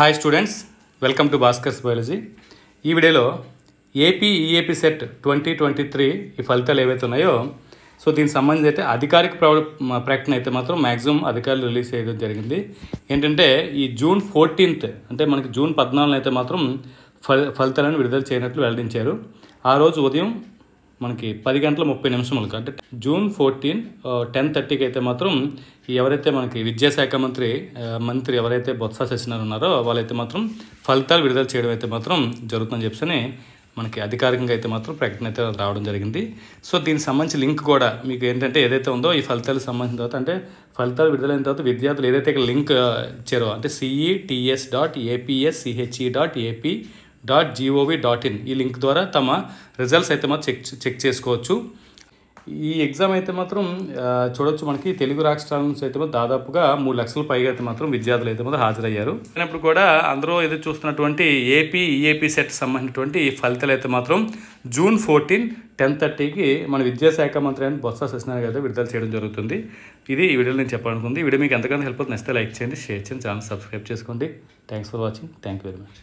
hi students welcome to Bhaskar's biology ఈ వీడియోలో AP EAP CET twenty twenty three ఈ ఫలితాలు ఏవైతే ఉన్నాయో సో దీనికి సంబంధించి అయితే అధికారిక ప్రకటన అయితే మాత్రం మ్యాక్సిమం అధికారులు రిలీజ్ చేయడం జరిగింది ఏంటంటే ఈ జూన్ ఫోర్టీన్త్ అంటే మనకి జూన్ పద్నాలుగునైతే అయితే మాత్రం ఫలితాలను విడుదల చేయనట్లు వెల్లడించారు ఆ రోజు ఉదయం మనకి పది గంటల ముప్పై నిమిషములకు అంటే జూన్ ఫోర్టీన్ టెన్ థర్టీకి అయితే మాత్రం ఎవరైతే మనకి విద్యాశాఖ మంత్రి మంత్రి ఎవరైతే బొత్స సత్యనారాయణ ఉన్నారో వాళ్ళైతే మాత్రం ఫలితాలు విడుదల చేయడం అయితే మాత్రం జరుగుతుందని చెప్పని మనకి అధికారికంగా అయితే మాత్రం ప్రకటన అయితే రావడం జరిగింది సో దీనికి సంబంధించి లింక్ కూడా మీకు ఏంటంటే ఏదైతే ఉందో ఈ ఫలితాలకు సంబంధించిన తర్వాత అంటే ఫలితాలు విడుదలైన తర్వాత విద్యార్థులు ఏదైతే లింక్ ఇచ్చారో అంటే CETS dot APS CHE dot AP dot GOV dot in ఈ లింక్ ద్వారా తమ రిజల్ట్స్ అయితే మాత్రం చెక్ చెక్ చేసుకోవచ్చు ఈ ఎగ్జామ్ అయితే మాత్రం చూడొచ్చు మనకి తెలుగు రాష్ట్రాల నుంచి అయితే దాదాపుగా మూడు లక్షల పైగా అయితే మాత్రం విద్యార్థులు అయితే మాత్రం హాజరయ్యారు అయినప్పుడు కూడా అందరూ ఎదురు చూస్తున్నటువంటి ఏపీ ఈఏపీ సెట్ సంబంధించినటువంటి ఫలితాలు అయితే మాత్రం జూన్ ఫోర్టీన్ టెన్ థర్టీకి మన విద్యాశాఖ మంత్రి అయిన బొత్స సత్యనారాయణ గారితో విడుదల చేయడం జరుగుతుంది ఇది ఈ వీడియోలో నేను చెప్పాలనుకుంది వీడియో మీకు ఎంతగానో హెల్ప్ అవుతుంది నచ్చితే లైక్ చేయండి షేర్ చేయండి ఛానల్ సబ్స్క్రైబ్ చేసుకోండి thanks for watching thank you very much